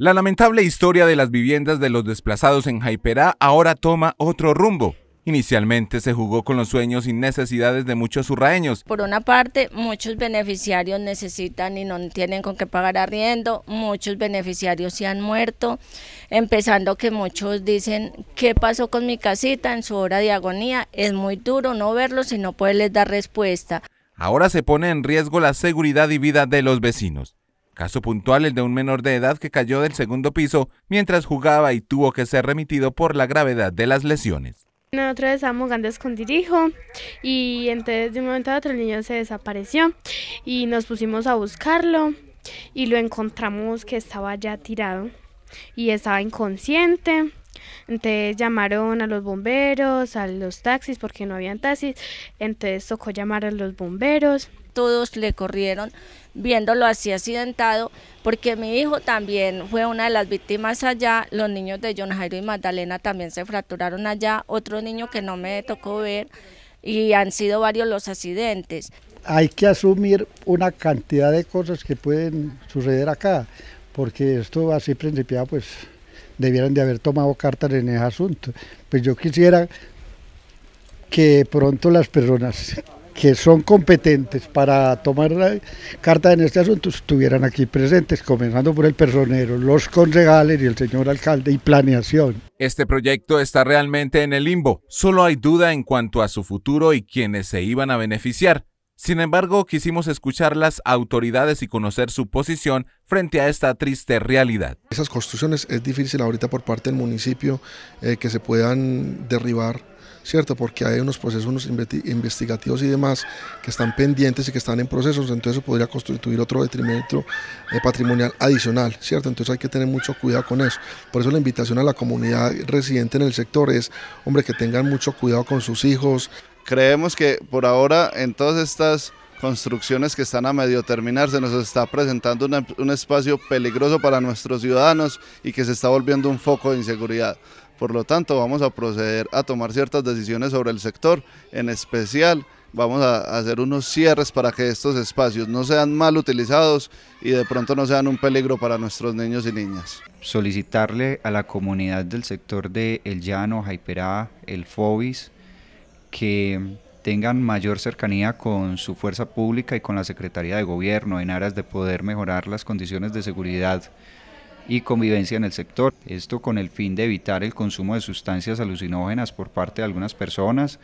La lamentable historia de las viviendas de los desplazados en Jaiperá ahora toma otro rumbo. Inicialmente se jugó con los sueños y necesidades de muchos surraeños. Por una parte, muchos beneficiarios necesitan y no tienen con qué pagar arriendo, muchos beneficiarios se han muerto, empezando que muchos dicen, ¿qué pasó con mi casita en su hora de agonía? Es muy duro no verlos y no poderles dar respuesta. Ahora se pone en riesgo la seguridad y vida de los vecinos. Caso puntual el de un menor de edad que cayó del segundo piso mientras jugaba y tuvo que ser remitido por la gravedad de las lesiones. Nosotros estábamos jugando hijo y entonces de un momento a otro el niño se desapareció y nos pusimos a buscarlo y lo encontramos que estaba ya tirado y estaba inconsciente entonces llamaron a los bomberos, a los taxis, porque no habían taxis. Entonces tocó llamar a los bomberos. Todos le corrieron viéndolo así accidentado, porque mi hijo también fue una de las víctimas allá, los niños de John Jairo y Magdalena también se fracturaron allá, otro niño que no me tocó ver, y han sido varios los accidentes. Hay que asumir una cantidad de cosas que pueden suceder acá, porque esto así principiado pues debieran de haber tomado cartas en ese asunto. Pues yo quisiera que pronto las personas que son competentes para tomar cartas en este asunto estuvieran aquí presentes, comenzando por el personero, los concejales y el señor alcalde y planeación. Este proyecto está realmente en el limbo, solo hay duda en cuanto a su futuro y quienes se iban a beneficiar. Sin embargo, quisimos escuchar las autoridades y conocer su posición frente a esta triste realidad. Esas construcciones es difícil ahorita por parte del municipio eh, que se puedan derribar ¿cierto? Porque hay unos procesos unos investigativos y demás que están pendientes y que están en procesos, entonces eso podría constituir otro detrimento eh, patrimonial adicional, ¿cierto? Entonces hay que tener mucho cuidado con eso. Por eso la invitación a la comunidad residente en el sector es, hombre, que tengan mucho cuidado con sus hijos. Creemos que por ahora en todas estas construcciones que están a medio terminar, se nos está presentando un espacio peligroso para nuestros ciudadanos y que se está volviendo un foco de inseguridad. Por lo tanto, vamos a proceder a tomar ciertas decisiones sobre el sector, en especial vamos a hacer unos cierres para que estos espacios no sean mal utilizados y de pronto no sean un peligro para nuestros niños y niñas. Solicitarle a la comunidad del sector de El Llano, Jaiperá, El Fobis, que tengan mayor cercanía con su fuerza pública y con la Secretaría de Gobierno en aras de poder mejorar las condiciones de seguridad y convivencia en el sector. Esto con el fin de evitar el consumo de sustancias alucinógenas por parte de algunas personas,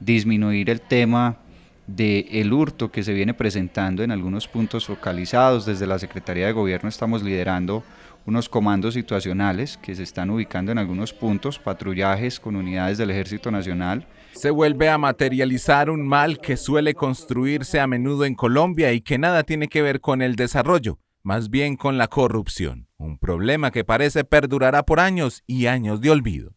disminuir el tema del el hurto que se viene presentando en algunos puntos focalizados. Desde la Secretaría de Gobierno estamos liderando unos comandos situacionales que se están ubicando en algunos puntos, patrullajes con unidades del Ejército Nacional. Se vuelve a materializar un mal que suele construirse a menudo en Colombia y que nada tiene que ver con el desarrollo, más bien con la corrupción, un problema que parece perdurará por años y años de olvido.